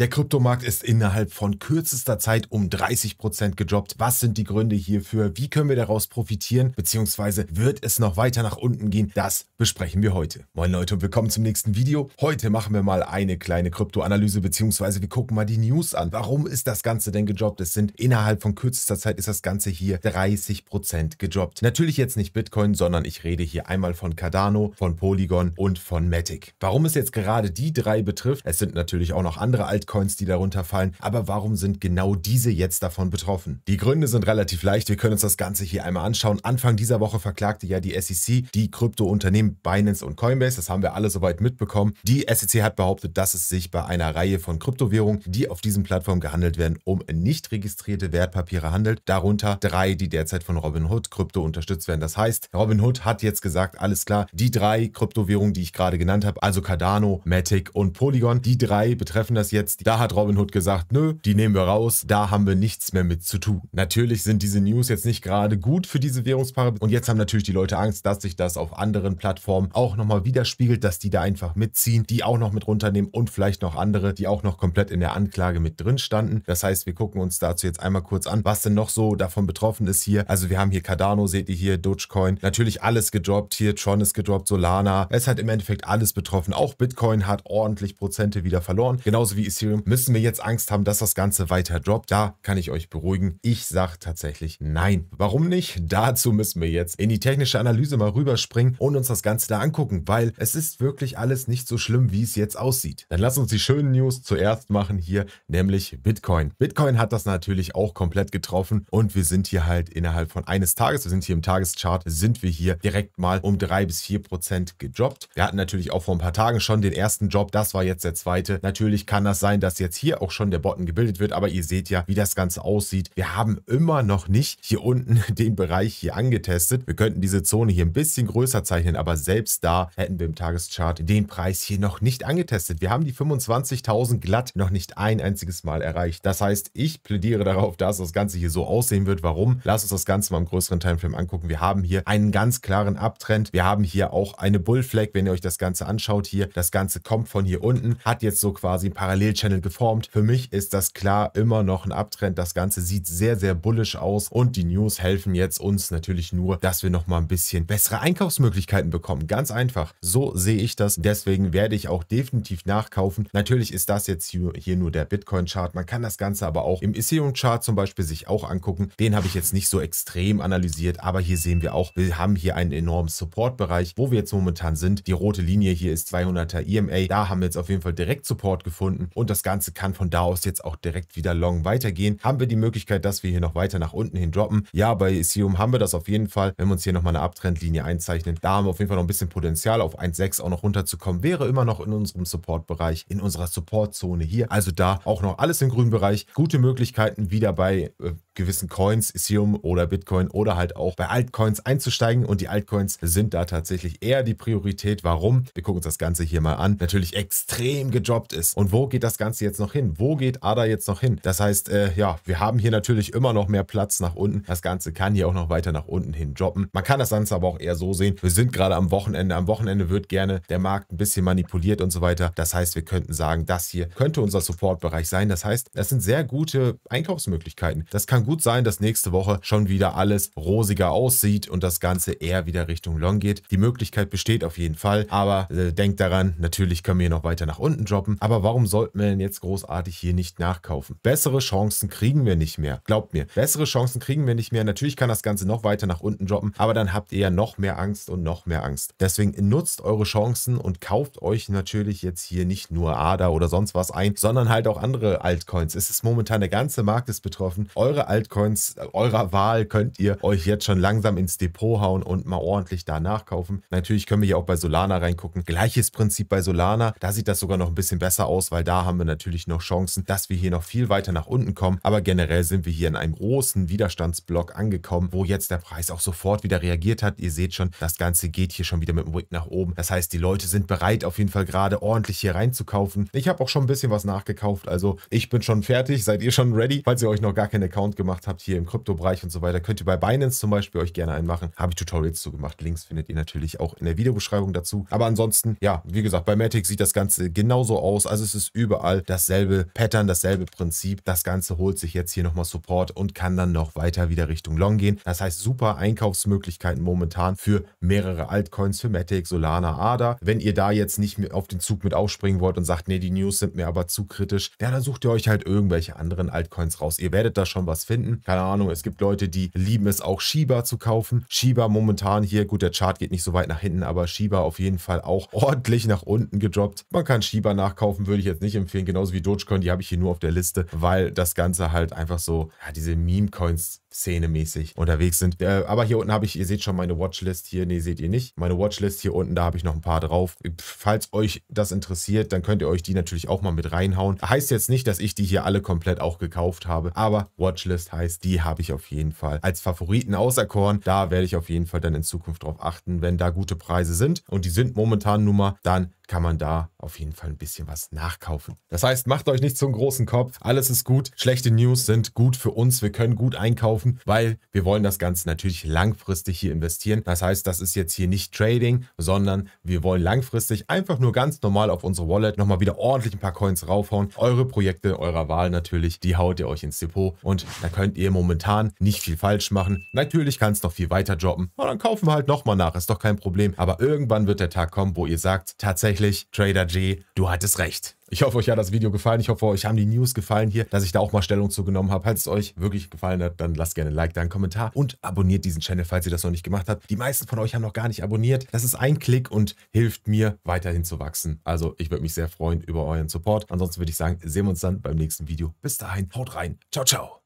Der Kryptomarkt ist innerhalb von kürzester Zeit um 30% gejobbt. Was sind die Gründe hierfür? Wie können wir daraus profitieren? Beziehungsweise wird es noch weiter nach unten gehen? Das besprechen wir heute. Moin Leute und willkommen zum nächsten Video. Heute machen wir mal eine kleine Kryptoanalyse beziehungsweise wir gucken mal die News an. Warum ist das Ganze denn gejobbt? Es sind innerhalb von kürzester Zeit ist das Ganze hier 30% gejobbt. Natürlich jetzt nicht Bitcoin, sondern ich rede hier einmal von Cardano, von Polygon und von Matic. Warum es jetzt gerade die drei betrifft? Es sind natürlich auch noch andere alte Altcoins, die darunter fallen. Aber warum sind genau diese jetzt davon betroffen? Die Gründe sind relativ leicht. Wir können uns das Ganze hier einmal anschauen. Anfang dieser Woche verklagte ja die SEC die Kryptounternehmen Binance und Coinbase. Das haben wir alle soweit mitbekommen. Die SEC hat behauptet, dass es sich bei einer Reihe von Kryptowährungen, die auf diesen Plattformen gehandelt werden, um nicht registrierte Wertpapiere handelt. Darunter drei, die derzeit von Robinhood Krypto unterstützt werden. Das heißt, Robinhood hat jetzt gesagt, alles klar, die drei Kryptowährungen, die ich gerade genannt habe, also Cardano, Matic und Polygon, die drei betreffen das jetzt besetzt. Da hat Robin Hood gesagt, nö, die nehmen wir raus, da haben wir nichts mehr mit zu tun. Natürlich sind diese News jetzt nicht gerade gut für diese Währungspaare und jetzt haben natürlich die Leute Angst, dass sich das auf anderen Plattformen auch nochmal widerspiegelt, dass die da einfach mitziehen, die auch noch mit runternehmen und vielleicht noch andere, die auch noch komplett in der Anklage mit drin standen. Das heißt, wir gucken uns dazu jetzt einmal kurz an, was denn noch so davon betroffen ist hier. Also wir haben hier Cardano, seht ihr hier, Dogecoin, natürlich alles gedroppt hier, Tron ist gedroppt, Solana. Es hat im Endeffekt alles betroffen. Auch Bitcoin hat ordentlich Prozente wieder verloren. Genauso wie Ethereum Ethereum, müssen wir jetzt Angst haben, dass das Ganze weiter droppt. Da kann ich euch beruhigen. Ich sage tatsächlich nein. Warum nicht? Dazu müssen wir jetzt in die technische Analyse mal rüberspringen und uns das Ganze da angucken, weil es ist wirklich alles nicht so schlimm, wie es jetzt aussieht. Dann lass uns die schönen News zuerst machen hier, nämlich Bitcoin. Bitcoin hat das natürlich auch komplett getroffen und wir sind hier halt innerhalb von eines Tages, wir sind hier im Tageschart, sind wir hier direkt mal um 3 bis vier Prozent gedroppt. Wir hatten natürlich auch vor ein paar Tagen schon den ersten Job, das war jetzt der zweite. Natürlich kann das sein, sein, dass jetzt hier auch schon der Button gebildet wird, aber ihr seht ja, wie das Ganze aussieht. Wir haben immer noch nicht hier unten den Bereich hier angetestet. Wir könnten diese Zone hier ein bisschen größer zeichnen, aber selbst da hätten wir im Tageschart den Preis hier noch nicht angetestet. Wir haben die 25.000 glatt noch nicht ein einziges Mal erreicht. Das heißt, ich plädiere darauf, dass das Ganze hier so aussehen wird. Warum? Lass uns das Ganze mal im größeren Timeframe angucken. Wir haben hier einen ganz klaren Abtrend. Wir haben hier auch eine Bullflag, wenn ihr euch das Ganze anschaut hier. Das Ganze kommt von hier unten, hat jetzt so quasi ein parallel Channel geformt. Für mich ist das klar immer noch ein Abtrend. Das Ganze sieht sehr, sehr bullisch aus und die News helfen jetzt uns natürlich nur, dass wir noch mal ein bisschen bessere Einkaufsmöglichkeiten bekommen. Ganz einfach. So sehe ich das. Deswegen werde ich auch definitiv nachkaufen. Natürlich ist das jetzt hier, hier nur der Bitcoin-Chart. Man kann das Ganze aber auch im Ethereum-Chart zum Beispiel sich auch angucken. Den habe ich jetzt nicht so extrem analysiert, aber hier sehen wir auch, wir haben hier einen enormen Support-Bereich, wo wir jetzt momentan sind. Die rote Linie hier ist 200er EMA. Da haben wir jetzt auf jeden Fall direkt Support gefunden und das das Ganze kann von da aus jetzt auch direkt wieder long weitergehen. Haben wir die Möglichkeit, dass wir hier noch weiter nach unten hin droppen? Ja, bei Ethereum haben wir das auf jeden Fall. Wenn wir uns hier nochmal eine Abtrendlinie einzeichnen, da haben wir auf jeden Fall noch ein bisschen Potenzial, auf 1,6 auch noch runterzukommen. Wäre immer noch in unserem Support-Bereich, in unserer Support-Zone hier. Also da auch noch alles im grünen Bereich. Gute Möglichkeiten wieder bei äh, gewissen Coins, Ethereum oder Bitcoin oder halt auch bei Altcoins einzusteigen. Und die Altcoins sind da tatsächlich eher die Priorität. Warum? Wir gucken uns das Ganze hier mal an. Natürlich extrem gedroppt ist. Und wo geht das Ganze? Ganze jetzt noch hin? Wo geht Ada jetzt noch hin? Das heißt, äh, ja, wir haben hier natürlich immer noch mehr Platz nach unten. Das Ganze kann hier auch noch weiter nach unten hin droppen. Man kann das Ganze aber auch eher so sehen. Wir sind gerade am Wochenende. Am Wochenende wird gerne der Markt ein bisschen manipuliert und so weiter. Das heißt, wir könnten sagen, das hier könnte unser Supportbereich sein. Das heißt, das sind sehr gute Einkaufsmöglichkeiten. Das kann gut sein, dass nächste Woche schon wieder alles rosiger aussieht und das Ganze eher wieder Richtung Long geht. Die Möglichkeit besteht auf jeden Fall, aber äh, denkt daran, natürlich können wir hier noch weiter nach unten droppen. Aber warum sollten wir wir jetzt großartig hier nicht nachkaufen? Bessere Chancen kriegen wir nicht mehr. Glaubt mir, bessere Chancen kriegen wir nicht mehr. Natürlich kann das Ganze noch weiter nach unten droppen, aber dann habt ihr ja noch mehr Angst und noch mehr Angst. Deswegen nutzt eure Chancen und kauft euch natürlich jetzt hier nicht nur ADA oder sonst was ein, sondern halt auch andere Altcoins. Es ist momentan der ganze Markt ist betroffen. Eure Altcoins äh, eurer Wahl könnt ihr euch jetzt schon langsam ins Depot hauen und mal ordentlich da nachkaufen. Natürlich können wir hier auch bei Solana reingucken. Gleiches Prinzip bei Solana. Da sieht das sogar noch ein bisschen besser aus, weil da haben haben wir natürlich noch Chancen, dass wir hier noch viel weiter nach unten kommen. Aber generell sind wir hier in einem großen Widerstandsblock angekommen, wo jetzt der Preis auch sofort wieder reagiert hat. Ihr seht schon, das Ganze geht hier schon wieder mit dem Wick nach oben. Das heißt, die Leute sind bereit, auf jeden Fall gerade ordentlich hier reinzukaufen. Ich habe auch schon ein bisschen was nachgekauft. Also ich bin schon fertig. Seid ihr schon ready? Falls ihr euch noch gar keinen Account gemacht habt hier im Kryptobereich und so weiter, könnt ihr bei Binance zum Beispiel euch gerne einen machen. Habe ich Tutorials zu gemacht. Links findet ihr natürlich auch in der Videobeschreibung dazu. Aber ansonsten, ja, wie gesagt, bei Matic sieht das Ganze genauso aus. Also es ist überall überall dasselbe Pattern, dasselbe Prinzip. Das Ganze holt sich jetzt hier nochmal Support und kann dann noch weiter wieder Richtung Long gehen. Das heißt, super Einkaufsmöglichkeiten momentan für mehrere Altcoins, für Matic, Solana, ADA. Wenn ihr da jetzt nicht auf den Zug mit aufspringen wollt und sagt, nee, die News sind mir aber zu kritisch, ja, dann sucht ihr euch halt irgendwelche anderen Altcoins raus. Ihr werdet da schon was finden. Keine Ahnung, es gibt Leute, die lieben es auch Shiba zu kaufen. Shiba momentan hier, gut, der Chart geht nicht so weit nach hinten, aber Shiba auf jeden Fall auch ordentlich nach unten gedroppt. Man kann Shiba nachkaufen, würde ich jetzt nicht empfehlen empfehlen, genauso wie Dogecoin, die habe ich hier nur auf der Liste, weil das Ganze halt einfach so, ja, diese Meme-Coins szene mäßig unterwegs sind. Äh, aber hier unten habe ich, ihr seht schon meine Watchlist hier, nee, seht ihr nicht. Meine Watchlist hier unten, da habe ich noch ein paar drauf. Falls euch das interessiert, dann könnt ihr euch die natürlich auch mal mit reinhauen. Heißt jetzt nicht, dass ich die hier alle komplett auch gekauft habe, aber Watchlist heißt, die habe ich auf jeden Fall als Favoriten auserkoren. Da werde ich auf jeden Fall dann in Zukunft drauf achten, wenn da gute Preise sind und die sind momentan nur mal, dann kann man da auf jeden Fall ein bisschen was nachkaufen. Das heißt, macht euch nicht zum großen Kopf. Alles ist gut. Schlechte News sind gut für uns. Wir können gut einkaufen, weil wir wollen das Ganze natürlich langfristig hier investieren. Das heißt, das ist jetzt hier nicht Trading, sondern wir wollen langfristig einfach nur ganz normal auf unsere Wallet nochmal wieder ordentlich ein paar Coins raufhauen. Eure Projekte eurer Wahl natürlich, die haut ihr euch ins Depot und da könnt ihr momentan nicht viel falsch machen. Natürlich kann es noch viel weiter droppen. Aber dann kaufen wir halt nochmal nach. Ist doch kein Problem. Aber irgendwann wird der Tag kommen, wo ihr sagt, tatsächlich, Trader G, du hattest recht. Ich hoffe, euch hat das Video gefallen. Ich hoffe, euch haben die News gefallen hier, dass ich da auch mal Stellung zugenommen habe. Falls es euch wirklich gefallen hat, dann lasst gerne ein Like, da einen Kommentar und abonniert diesen Channel, falls ihr das noch nicht gemacht habt. Die meisten von euch haben noch gar nicht abonniert. Das ist ein Klick und hilft mir, weiterhin zu wachsen. Also ich würde mich sehr freuen über euren Support. Ansonsten würde ich sagen, sehen wir uns dann beim nächsten Video. Bis dahin, haut rein. Ciao, ciao.